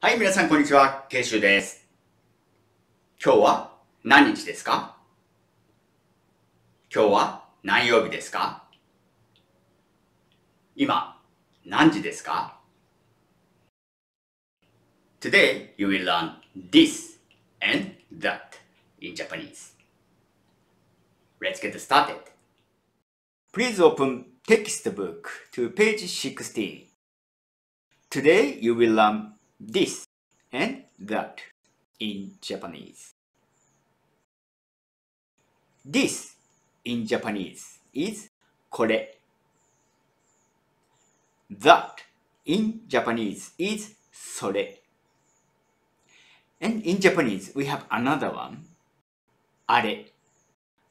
はい、皆さんこんにちは。ケイシュです。今日は何日ですか今日は何曜日ですか今、何時ですか Today, you will learn this and that in Japanese. Let's get started. Please open textbook to page 16. Today, you will learn this and that in Japanese. This in Japanese is kore. That in Japanese is それ. And in Japanese, we have another one, あれ.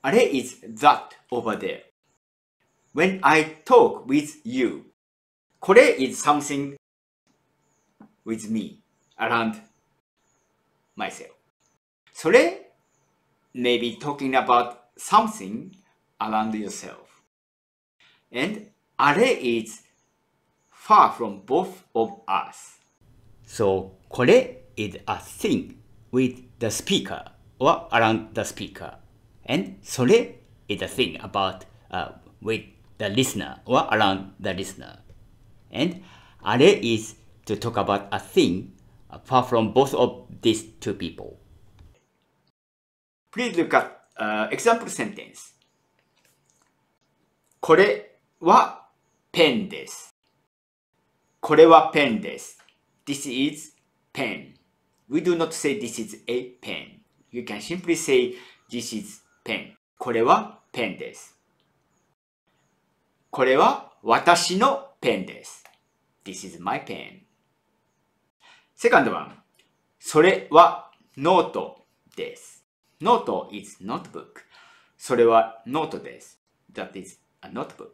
Are is that over there. When I talk with you, kore is something with me around myself. それ maybe talking about something around yourself. And array is far from both of us. So これ is a thing with the speaker or around the speaker. And それ is a thing about uh, with the listener or around the listener. And あれ is to talk about a thing apart from both of these two people. Please look at uh, example sentence. これはペンです。これはペンです。This is pen. We do not say this is a pen. You can simply say this is pen. これはペンです。これは私のペンです。This is my pen. セカンドは、それはノートです。ノート is notebook. それはノートです。That is a notebook.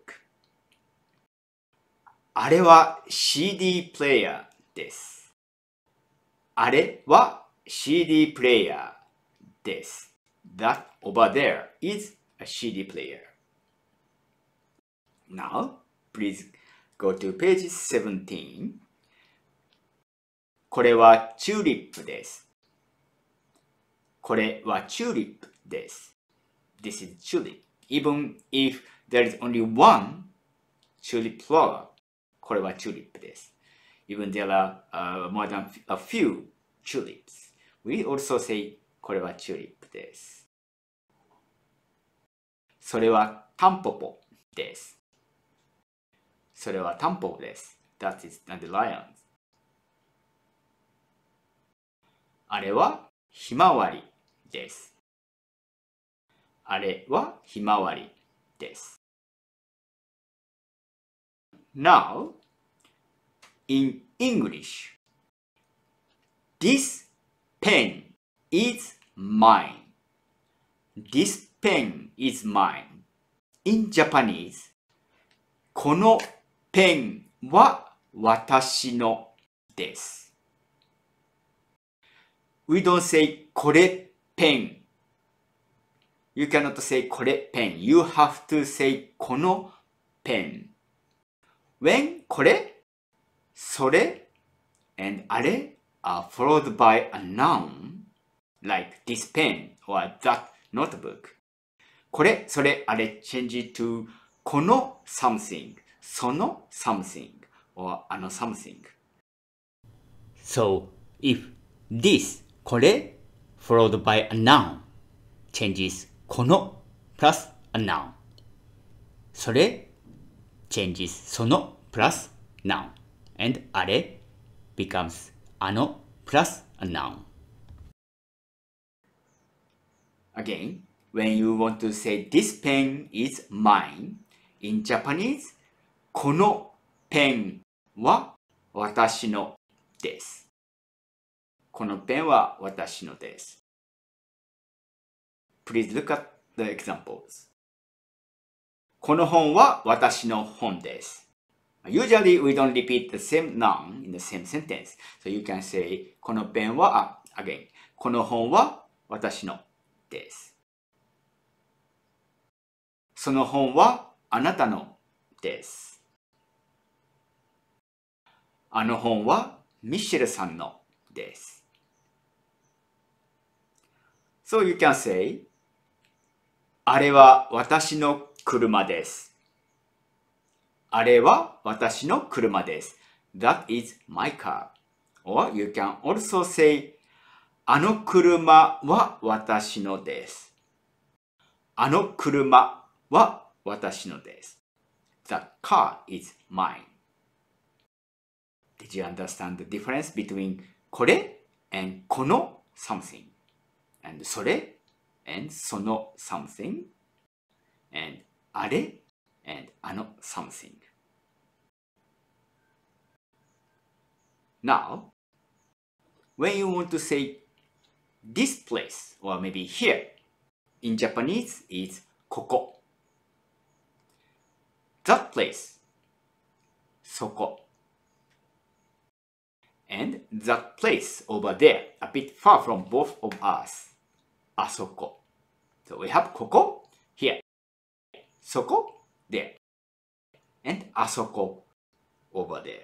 あれは CD プレイヤーです。あれは CD プレイヤーです。That over there is a CD player. Now, please go to page 17. これはチューリップです。これはチューリップです。This is tulip. Even if there is only one tulip flower, これはチューリップです。Even there are、uh, more than a few tulips, we also say これはチューリップです。それはタンポポです。それはタンポポです。That is dandelions. あれはひまわりです。あれはひまわりです。Now, in English, this pen is mine. This pen is mine. In Japanese, このペンは私のです。We don't say "kore pen. You cannot say "kore pen. You have to say "kono pen. When "sore," and "are" are followed by a noun like this pen or that notebook. "are" change it to "kono something, "sono something or "ano something. So if this これ followed by a noun changes この plus a noun それ changes その plus noun and あれ becomes あの plus a noun Again, when you want to say this pen is mine in Japanese このペンは私のですこのペンは私のです。Please look at the examples. この本は私の本です。Usually we don't repeat the same noun in the same sentence. So you can say このペンは、again, この本は私のです。その本はあなたのです。あの本はミシェルさんのです。So you can say, あれは私の車です。あれは私の車です。That is my car. Or you can also say, あの車は私のです。あの車は私のです。The car is mine. Did you understand the difference between これ and この something? and それ and その something and あれ and あの something. Now, when you want to say this place or maybe here, in Japanese is ここ that place そこ and that place over there a bit far from both of us あそこ。So we have ここ、here, そこ、there, and あそこ、over there.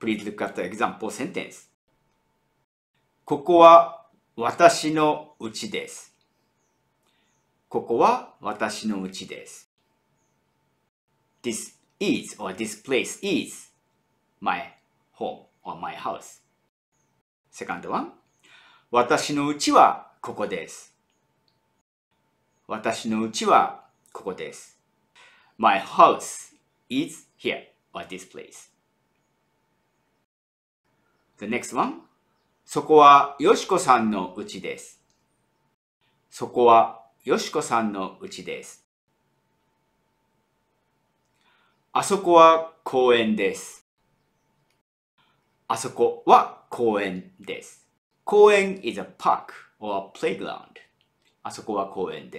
Please look at the example sentence. ここは私のうちです。ここは私のうちです。This is or this place is my home or my house. Second one. 私のうちはここです。私のうちはここです。My house is here or this place. The next one. そこはよしこさんのうちです。そこはよしこさんのうちです。あそこは公園です。あそこは公園です。公園 is a park or a playground. Asoko asoko wa wa kōen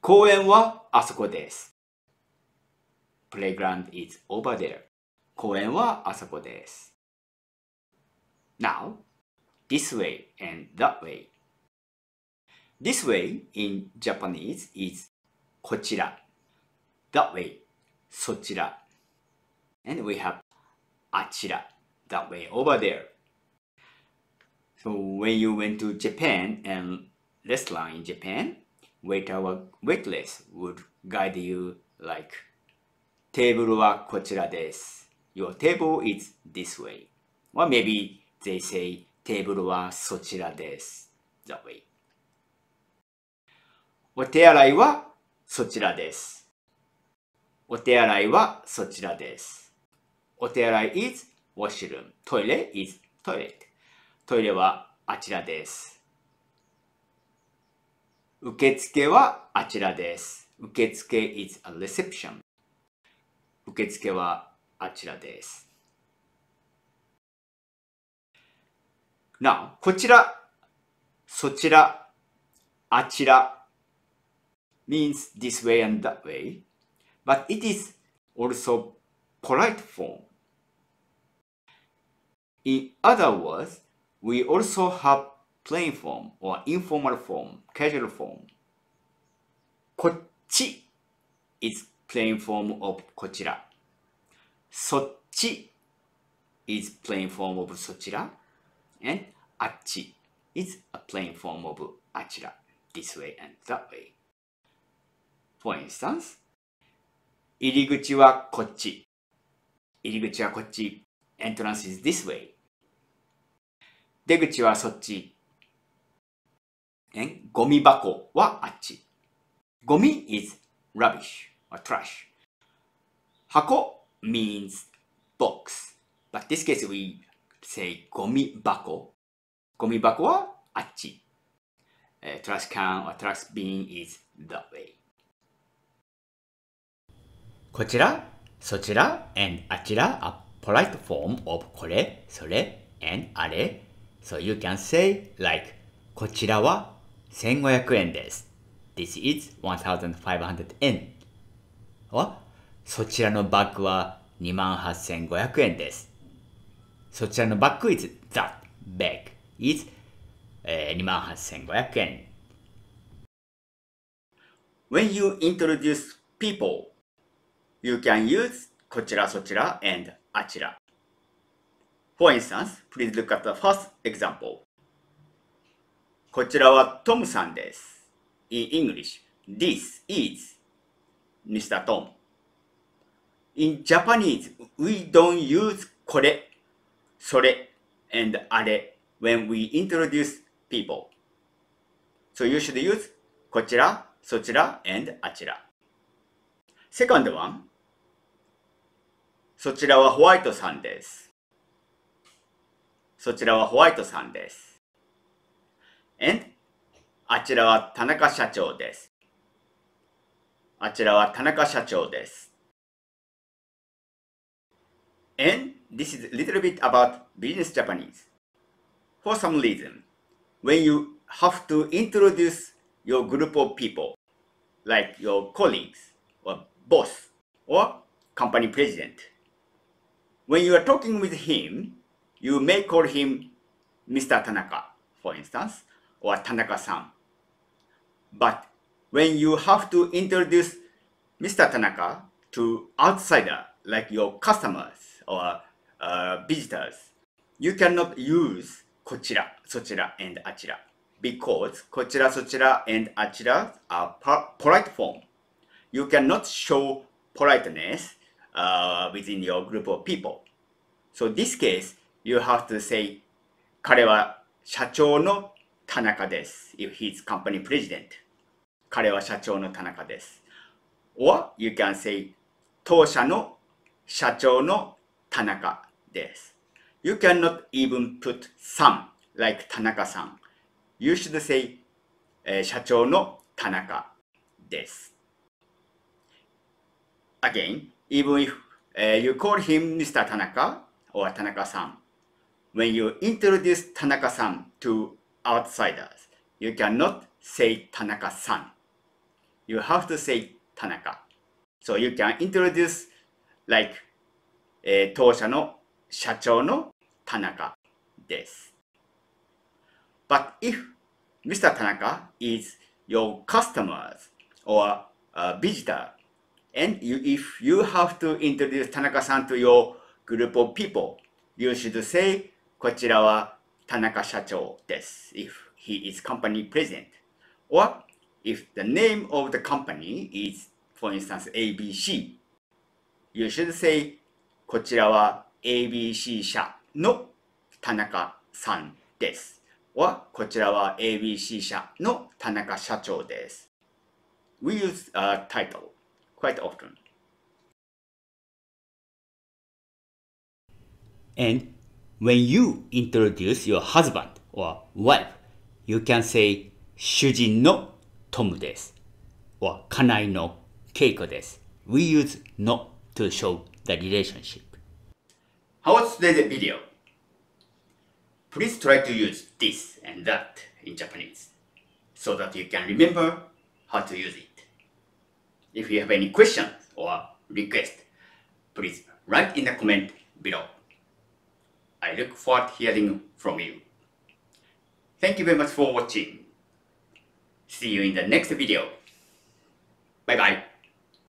Kōen desu. desu. Playground is over there. Kōen wa asoko desu. Now, this way and that way. This way in Japanese is That way, And we have あちら。that way over there. So when you went to Japan and restaurant in Japan, wait our waitress would guide you like table wa kochira desu. Your table is this way. Or maybe they say table wa sochira desu. That way. お手洗いはそちらです。お手洗いはそちらです。お手洗い is ウォッシュル o トイレ is トイレ。l e トイレはあちらです。受付はあちらです。受付 is a reception. 受付はあちらです。なお、こちら、そちら、あちら means this way and that way, but it is also polite form. In other words, we also have plain form or informal form, casual form. こっち is plain form of そっち is plain form of and あっち is a plain form of This way and that way. For instance, Entrance is this way. 出口はそっち。えゴミ箱はあっち。ゴミ is rubbish or trash. 箱 means box. But this case we say ゴミ箱。ゴミ箱はあっち。Uh, trash can or trash bin is that way. こちら、そちら、and あちら a polite form of これ、それ、and あれ So you can say like こちらは1500円です。This is 1500円。e n はそちらのバッグは28,500円です。そちらのバッグ is that bag is、えー、28,500円。When you introduce people, you can use こちらそちら and あちら。For instance, please look at the first example. こちらはトムさんです。In English, this is Mr. Tom. In Japanese, we don't use これ、それ and あれ when we introduce people. So you should use こちら、そちら and あちら。Second one, そちらはホワイトさんです。そちらはホワイトさんです。a あちらは田中社長です。あちらは田中社長です。And this is a little bit about business Japanese. For some reason, when you have to introduce your group of people, like your colleagues or boss or company president, when you are talking with him, You may call him Mr. Tanaka, for instance, or Tanaka-san. But when you have to introduce Mr. Tanaka to outsider, like your customers or uh, visitors, you cannot use こちら、そちら and あちら because こちら、そちら and あちら are polite form. You cannot show politeness uh, within your group of people. So this case, you have to say 彼は社長の田中です。If he's company president. 彼は社長の田中です。Or you can say 当社の社長の田中です。You cannot even put some like 田中さん。You should say、えー、社長の田中です。Again, even if、uh, you call him Mr. 田中 n a or 田中さん when you introduce Tanaka-san to outsiders, you cannot say Tanaka-san. You have to say Tanaka. So you can introduce like, eh, But if Mr. Tanaka is your customers or a visitor, and you, if you have to introduce Tanaka-san to your group of people, you should say こちらは田中社長です。If he is company president. Or if the name of the company is, for instance, ABC, you should say こちらは ABC 社の田中さんです。o こちらは ABC 社の田中社長です。We use a title quite often. And When you introduce your husband or wife, you can say 主人のトムです or 家内のケイコです We use no to show the relationship. How was today's video? Please try to use this and that in Japanese so that you can remember how to use it. If you have any questions or requests, please write in the comment below. I look forward to hearing from you. Thank you very much for watching. See you in the next video. Bye bye.